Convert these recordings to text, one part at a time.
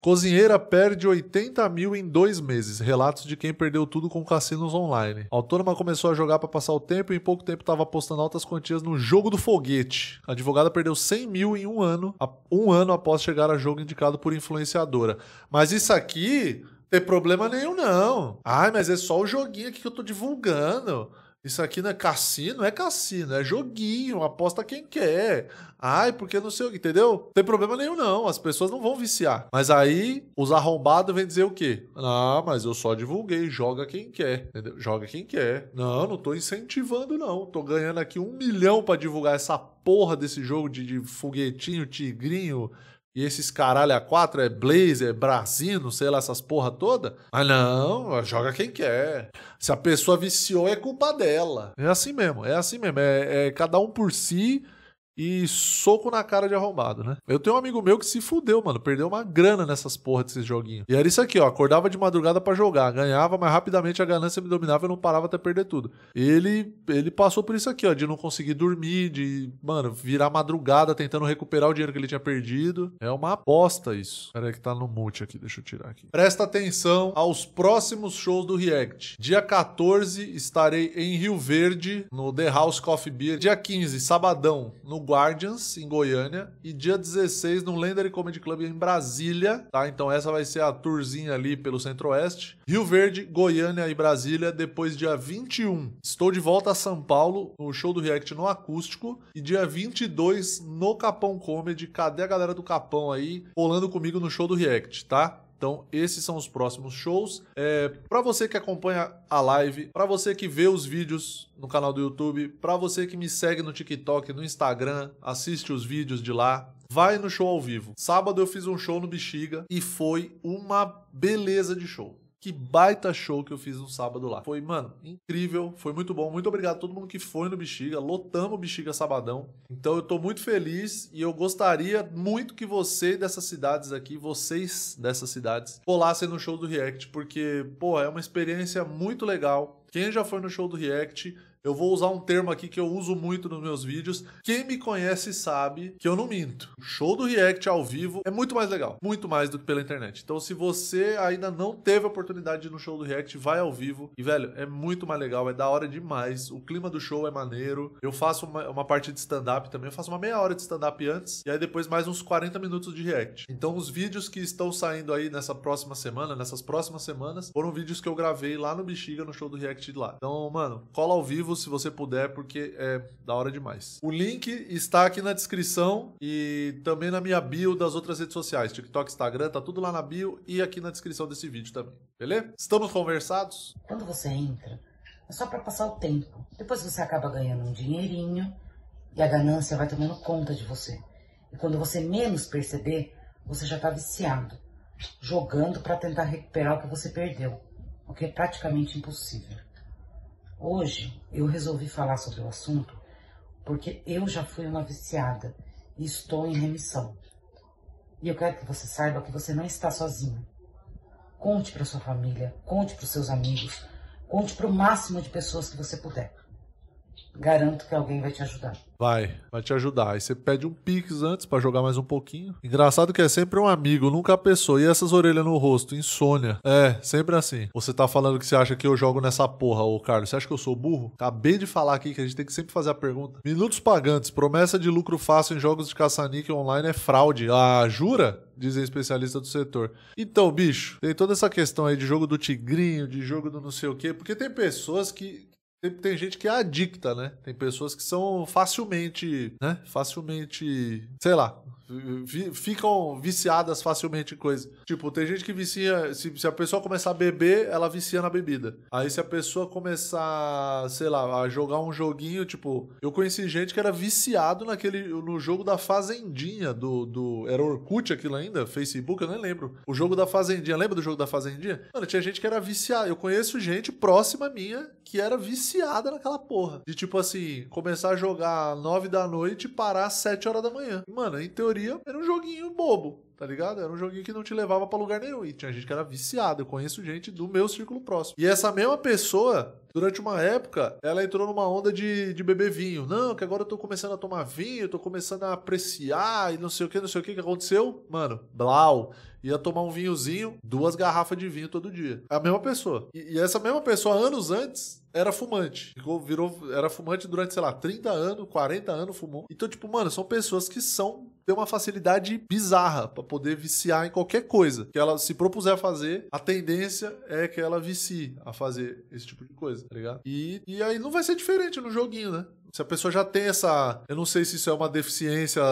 Cozinheira perde 80 mil em dois meses. Relatos de quem perdeu tudo com cassinos online. A autônoma começou a jogar para passar o tempo e em pouco tempo estava apostando altas quantias no jogo do foguete. A advogada perdeu 100 mil em um ano, um ano após chegar a jogo indicado por influenciadora. Mas isso aqui, tem problema nenhum não. Ai, mas é só o joguinho aqui que eu tô divulgando. Isso aqui não é cassino, é cassino, é joguinho, aposta quem quer. Ai, porque não sei o que, entendeu? Não tem problema nenhum, não. As pessoas não vão viciar. Mas aí, os arrombados vêm dizer o quê? Ah, mas eu só divulguei, joga quem quer, entendeu? Joga quem quer. Não, não tô incentivando, não. Tô ganhando aqui um milhão para divulgar essa porra desse jogo de, de foguetinho, tigrinho, e esses caralho a quatro é Blazer, Brasino, sei lá, essas porra toda. Ah, não, joga quem quer. Se a pessoa viciou, é culpa dela. É assim mesmo, é assim mesmo. É, é cada um por si e soco na cara de arrombado, né? Eu tenho um amigo meu que se fudeu, mano. Perdeu uma grana nessas porra desses joguinhos. E era isso aqui, ó. Acordava de madrugada para jogar. Ganhava, mas rapidamente a ganância me dominava e não parava até perder tudo. Ele, ele passou por isso aqui, ó. De não conseguir dormir, de, mano, virar madrugada tentando recuperar o dinheiro que ele tinha perdido. É uma aposta isso. Peraí que tá no mute aqui, deixa eu tirar aqui. Presta atenção aos próximos shows do React. Dia 14 estarei em Rio Verde, no The House Coffee Beer. Dia 15, sabadão, no Guardians, em Goiânia, e dia 16 no Lender Comedy Club em Brasília, tá? Então essa vai ser a tourzinha ali pelo Centro-Oeste. Rio Verde, Goiânia e Brasília, depois dia 21. Estou de volta a São Paulo, no show do React no Acústico, e dia 22 no Capão Comedy. Cadê a galera do Capão aí rolando comigo no show do React, tá? Então, esses são os próximos shows. É, para você que acompanha a live, para você que vê os vídeos no canal do YouTube, para você que me segue no TikTok, no Instagram, assiste os vídeos de lá, vai no show ao vivo. Sábado eu fiz um show no Bexiga e foi uma beleza de show. Que baita show que eu fiz no sábado lá. Foi, mano, incrível, foi muito bom. Muito obrigado a todo mundo que foi no Bexiga. Lotamos o Bexiga sabadão. Então eu tô muito feliz e eu gostaria muito que você dessas cidades aqui, vocês dessas cidades, colassem no show do React, porque, pô, é uma experiência muito legal. Quem já foi no show do React, eu vou usar um termo aqui que eu uso muito nos meus vídeos. Quem me conhece sabe que eu não minto. show do React ao vivo é muito mais legal, muito mais do que pela internet. Então, se você ainda não teve a oportunidade de ir no show do React, vai ao vivo. E, velho, é muito mais legal, é da hora demais. O clima do show é maneiro. Eu faço uma, uma parte de stand-up também. Eu faço uma meia hora de stand-up antes e aí depois mais uns 40 minutos de React. Então, os vídeos que estão saindo aí nessa próxima semana, nessas próximas semanas, foram vídeos que eu gravei lá no Bexiga, no show do React de lá. Então, mano, cola ao vivo vivo se você puder, porque é da hora demais. O link está aqui na descrição e também na minha bio das outras redes sociais, TikTok, Instagram, tá tudo lá na bio e aqui na descrição desse vídeo também. Beleza? Estamos conversados? Quando você entra, é só para passar o tempo. Depois você acaba ganhando um dinheirinho e a ganância vai tomando conta de você. E quando você menos perceber, você já está viciado, jogando para tentar recuperar o que você perdeu, o que é praticamente impossível. Hoje eu resolvi falar sobre o assunto porque eu já fui uma viciada e estou em remissão. E eu quero que você saiba que você não está sozinho. Conte para sua família, conte para os seus amigos, conte para o máximo de pessoas que você puder. Garanto que alguém vai te ajudar. Vai, vai te ajudar. Aí você pede um pix antes para jogar mais um pouquinho. Engraçado que é sempre um amigo, nunca a pessoa. E essas orelhas no rosto, insônia. É, sempre assim. Você tá falando que você acha que eu jogo nessa porra, ô Carlos. Você acha que eu sou burro? Acabei de falar aqui que a gente tem que sempre fazer a pergunta. Minutos pagantes, promessa de lucro fácil em jogos de caça-níquel online é fraude. Ah, jura? Dizem especialista do setor. Então, bicho, tem toda essa questão aí de jogo do tigrinho, de jogo do não sei o quê, porque tem pessoas que tem, tem, gente que é adicta, né? Tem pessoas que são facilmente, né? Facilmente, sei lá, ficam viciadas facilmente em coisa. Tipo, tem gente que vicia. Se, se, a pessoa começar a beber, ela vicia na bebida. Aí se a pessoa começar, sei lá, a jogar um joguinho, tipo, eu conheci gente que era viciado naquele. no jogo da Fazendinha, do. do era Orkut aquilo ainda? Facebook, eu nem lembro. O jogo da Fazendinha. Lembra do jogo da Fazendinha? Mano, tinha gente que era viciada. Eu conheço gente próxima minha que era viciada naquela porra. De tipo assim, começar a jogar 9 da noite e parar às 7 horas da manhã. Mano, em teoria maioria, era um joguinho bobo, tá ligado? Era um joguinho que não te levava para lugar nenhum. E tinha gente que era viciada. Eu conheço gente do meu círculo próximo. E essa mesma pessoa, durante uma época, ela entrou numa onda de, de beber vinho. Não, que agora eu tô começando a tomar vinho, tô começando a apreciar e não sei o que, não sei o que que aconteceu. Mano, blau. Ia tomar um vinhozinho, duas garrafas de vinho todo dia. É a mesma pessoa. E, e essa mesma pessoa, anos antes, era fumante. Ficou, virou, era fumante durante, sei lá, 30 anos, 40 anos, fumou. Então, tipo, mano, são pessoas que são tem uma facilidade bizarra para poder viciar em qualquer coisa que ela se propuser a fazer, a tendência é que ela vicie a fazer esse tipo de coisa, tá ligado? E, e aí não vai ser diferente no joguinho, né? Se a pessoa já tem essa. Eu não sei se isso é uma deficiência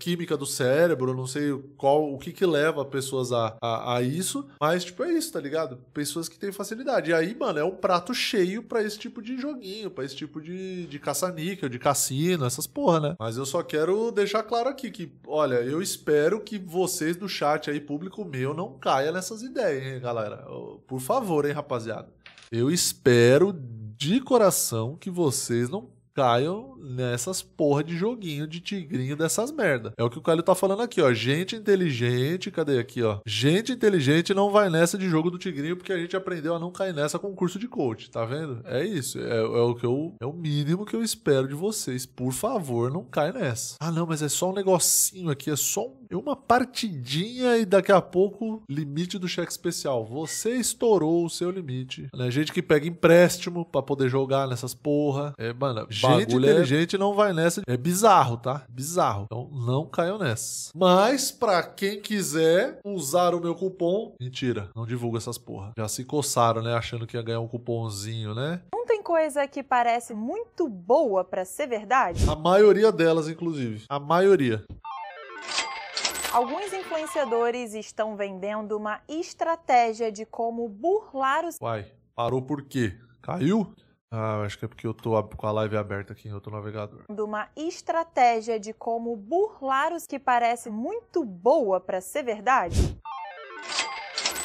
química do cérebro, eu não sei qual o que, que leva pessoas a, a, a, isso, mas, tipo, é isso, tá ligado? Pessoas que têm facilidade. E aí, mano, é um prato cheio para esse tipo de joguinho, para esse tipo de, de caça-níquel, de cassino, essas porra, né? Mas eu só quero deixar claro aqui que, olha, eu espero que vocês do chat aí, público meu, não caia nessas ideias, hein, galera? Por favor, hein, rapaziada? Eu espero de coração que vocês não caiam nessas porra de joguinho de tigrinho dessas merda. É o que o Caio tá falando aqui, ó. Gente inteligente, cadê aqui, ó? Gente inteligente não vai nessa de jogo do tigrinho porque a gente aprendeu a não cair nessa com curso de coach, tá vendo? É isso, é, é o que eu, é o mínimo que eu espero de vocês. Por favor, não cai nessa. Ah, não, mas é só um negocinho aqui, é só um, é uma partidinha e daqui a pouco limite do cheque especial. Você estourou o seu limite. Né? Gente que pega empréstimo para poder jogar nessas porra. É, mano, Gente é inteligente é... não vai nessa. É bizarro, tá? Bizarro. Então não caiu nessa. Mas, pra quem quiser usar o meu cupom. Mentira, não divulga essas porra. Já se coçaram, né? Achando que ia ganhar um cupomzinho, né? Não tem coisa que parece muito boa para ser verdade? A maioria delas, inclusive. A maioria. Alguns influenciadores estão vendendo uma estratégia de como burlar os. Uai, parou por quê? Caiu? Ah, acho que é porque eu tô com a live aberta aqui em outro navegador. De uma estratégia de como burlar os que parece muito boa para ser verdade?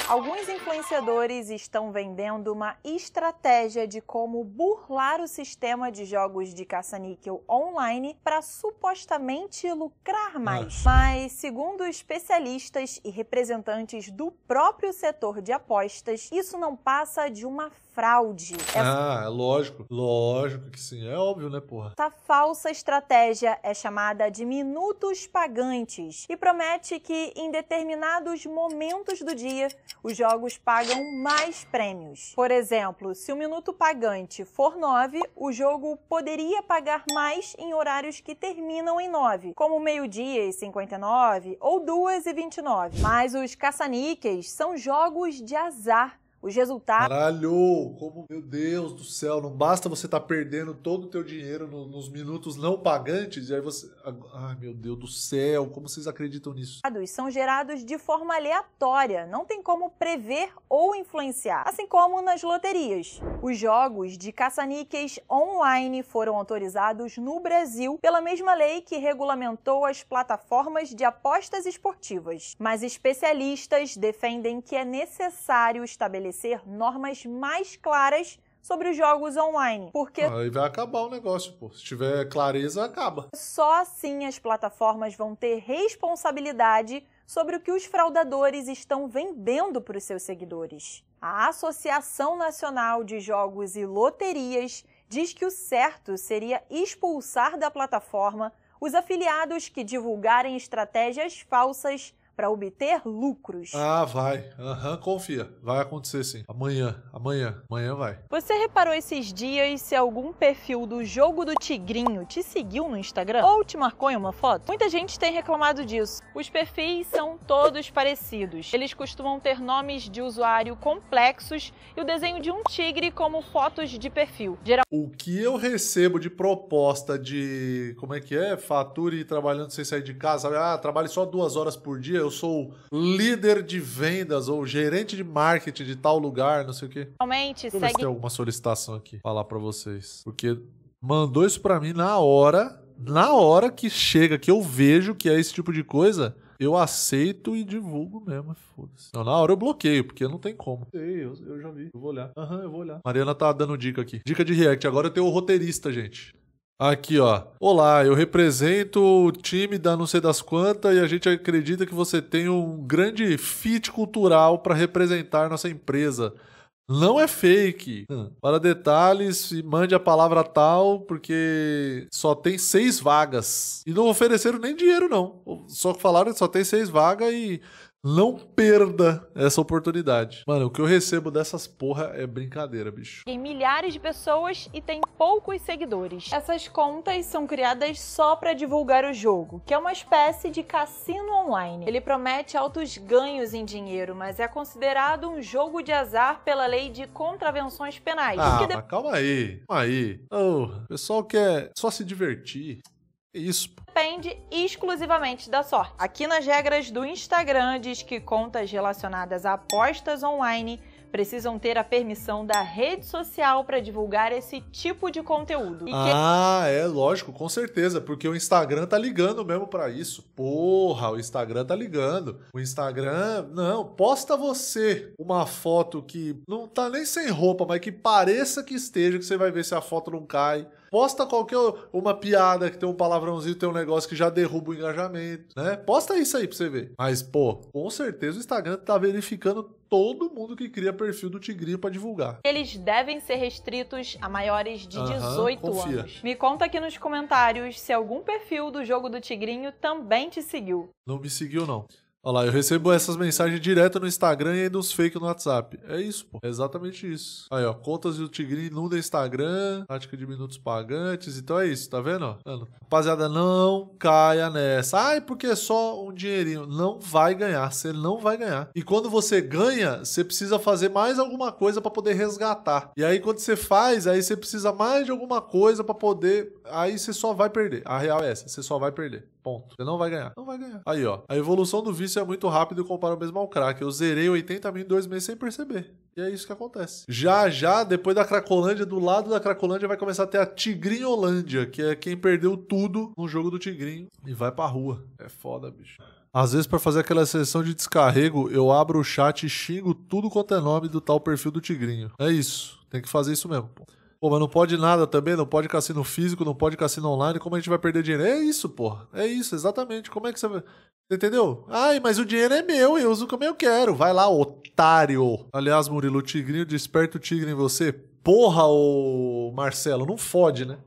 Alguns influenciadores estão vendendo uma estratégia de como burlar o sistema de jogos de caça-níquel online para supostamente lucrar mais. Nossa. Mas, segundo especialistas e representantes do próprio setor de apostas, isso não passa de uma fraude. É... Ah, assim. é lógico. Lógico que sim. É óbvio, né, porra? Essa falsa estratégia é chamada de minutos pagantes e promete que em determinados momentos do dia os jogos pagam mais prêmios. Por exemplo, se o minuto pagante for 9, o jogo poderia pagar mais em horários que terminam em 9, como meio-dia e 59 ou 2 e 29. Mas os caça-níqueis são jogos de azar os resultados. Caralho! Como, meu Deus do céu, não basta você estar tá perdendo todo o teu dinheiro no, nos minutos não pagantes, e aí você. Ai, meu Deus do céu, como vocês acreditam nisso? São gerados de forma aleatória, não tem como prever ou influenciar, assim como nas loterias. Os jogos de caça-níqueis online foram autorizados no Brasil pela mesma lei que regulamentou as plataformas de apostas esportivas. Mas especialistas defendem que é necessário estabelecer estabelecer normas mais claras sobre os jogos online. Porque. Aí vai acabar o negócio, pô. Se tiver clareza, acaba. Só assim as plataformas vão ter responsabilidade sobre o que os fraudadores estão vendendo para os seus seguidores. A Associação Nacional de Jogos e Loterias diz que o certo seria expulsar da plataforma os afiliados que divulgarem estratégias falsas para obter lucros. Ah, vai. Aham, uhum, confia. Vai acontecer sim. Amanhã, amanhã, amanhã vai. Você reparou esses dias se algum perfil do Jogo do Tigrinho te seguiu no Instagram ou te marcou em uma foto? Muita gente tem reclamado disso. Os perfis são todos parecidos. Eles costumam ter nomes de usuário complexos e o desenho de um tigre como fotos de perfil. Geral... O que eu recebo de proposta de como é que é? Fature trabalhando sem sair de casa, ah, trabalhe só duas horas por dia, eu eu sou líder de vendas ou gerente de marketing de tal lugar, não sei o quê. Realmente, Deixa eu segue... ver se tem alguma solicitação aqui, falar para vocês. Porque mandou isso para mim na hora, na hora que chega, que eu vejo que é esse tipo de coisa, eu aceito e divulgo mesmo, foda-se. Não, na hora eu bloqueio, porque não tem como. Ei, eu, eu já vi. Eu vou olhar. Aham, uhum, eu vou olhar. Mariana tá dando dica aqui. Dica de react. Agora eu tenho o roteirista, gente. Aqui, ó. Olá, eu represento o time da não sei das quantas e a gente acredita que você tem um grande fit cultural para representar nossa empresa. Não é fake. Hum. Para detalhes, mande a palavra tal, porque só tem seis vagas. E não ofereceram nem dinheiro, não. Só falaram que só tem seis vagas e não perda essa oportunidade. Mano, o que eu recebo dessas porra é brincadeira, bicho. Tem milhares de pessoas e tem poucos seguidores. Essas contas são criadas só para divulgar o jogo, que é uma espécie de cassino online. Ele promete altos ganhos em dinheiro, mas é considerado um jogo de azar pela lei de contravenções penais. Ah, de... calma aí, calma aí. Oh, o pessoal quer só se divertir. Isso. Depende exclusivamente da sorte. Aqui nas regras do Instagram diz que contas relacionadas a apostas online precisam ter a permissão da rede social para divulgar esse tipo de conteúdo. Ah, é lógico, com certeza, porque o Instagram tá ligando mesmo para isso. Porra, o Instagram tá ligando. O Instagram, não, posta você uma foto que não tá nem sem roupa, mas que pareça que esteja, que você vai ver se a foto não cai. Posta qualquer uma piada que tem um palavrãozinho, tem um negócio que já derruba o engajamento, né? Posta isso aí pra você ver. Mas, pô, com certeza o Instagram tá verificando todo mundo que cria perfil do Tigrinho para divulgar. Eles devem ser restritos a maiores de 18 confia. anos. Me conta aqui nos comentários se algum perfil do jogo do Tigrinho também te seguiu. Não me seguiu, não. Olha lá, eu recebo essas mensagens direto no Instagram e ainda uns fake no WhatsApp. É isso, pô. É exatamente isso. Aí, ó. Contas do tigre no Instagram, tática de minutos pagantes. Então é isso, tá vendo? Mano, rapaziada, não caia nessa. Ai, porque é só um dinheirinho. Não vai ganhar. Você não vai ganhar. E quando você ganha, você precisa fazer mais alguma coisa para poder resgatar. E aí, quando você faz, aí você precisa mais de alguma coisa para poder. Aí você só vai perder. A real é essa. Você só vai perder. Ponto. Você não vai ganhar. Não vai ganhar. Aí, ó. A evolução do vício isso é muito rápido e comparo mesmo ao crack. Eu zerei 80 mil em dois meses sem perceber. E é isso que acontece. Já, já, depois da Cracolândia, do lado da Cracolândia, vai começar a ter a Tigrinholândia, que é quem perdeu tudo no jogo do Tigrinho e vai pra rua. É foda, bicho. Às vezes, para fazer aquela sessão de descarrego, eu abro o chat e xingo tudo quanto é nome do tal perfil do Tigrinho. É isso. Tem que fazer isso mesmo. Pô. Pô, mas não pode nada também, não pode cassino físico, não pode cassino online, como a gente vai perder dinheiro? É isso, porra. É isso, exatamente. Como é que você vai. Entendeu? Ai, mas o dinheiro é meu, eu uso como eu quero. Vai lá, otário. Aliás, Murilo, o tigrinho desperta o tigre em você. Porra, ô Marcelo, não fode, né?